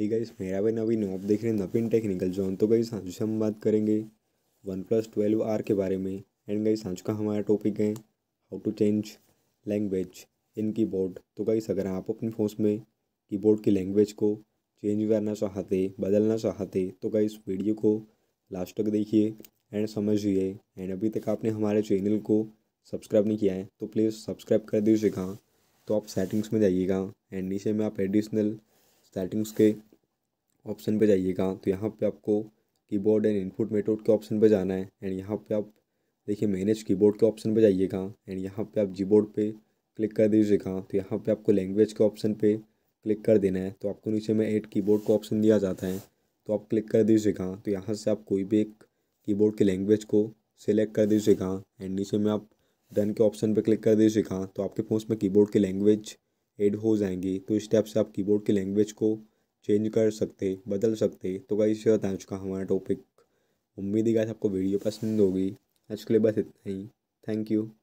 hey guys मेरा भाई नवीन आप देख रहे हैं नवीन टेक्निकल जोन तो गई सांझू से हम बात करेंगे वन प्लस ट्वेल्व आर के बारे में एंड गई सांझू का हमारा टॉपिक है how to change language in keyboard तो गई अगर आप अपने फ़ोन में कीबोर्ड की लैंग्वेज को चेंज करना चाहते बदलना चाहते तो गई वीडियो को लास्ट तक देखिए एंड समझिए एंड अभी तक आपने हमारे चैनल को सब्सक्राइब नहीं किया है तो प्लीज़ सब्सक्राइब कर दीजिएगा तो आप सेटिंग्स में जाइएगा एंड नीचे में आप एडिशनल सेटिंग्स के ऑप्शन पे जाइएगा तो यहाँ पे आपको कीबोर्ड एंड इनपुट मेथड के ऑप्शन पे जाना है एंड यहाँ पे आप देखिए मैनेज कीबोर्ड के ऑप्शन पे जाइएगा एंड यहाँ पे आप जीबोर्ड पे क्लिक कर दीजिएगा तो यहाँ पे आपको लैंग्वेज के ऑप्शन पे क्लिक कर देना है तो आपको नीचे में एट कीबोर्ड का ऑप्शन दिया जाता है तो आप क्लिक कर दीजिएगा तो यहाँ से आप कोई भी एक की की लैंग्वेज को सिलेक्ट कर दीजिएगा एंड नीचे में आप डन के ऑप्शन पर क्लिक कर दीजिएगा तो आपके फ़ोन में कीबोर्ड की लैंग्वेज ऐड हो जाएंगी तो इस टाइप से आप कीबोर्ड की लैंग्वेज को चेंज कर सकते बदल सकते तो गाइस ये बता चुका हमारा टॉपिक उम्मीद ही गाइस आपको वीडियो पसंद होगी आज के लिए बस इतना ही थैंक यू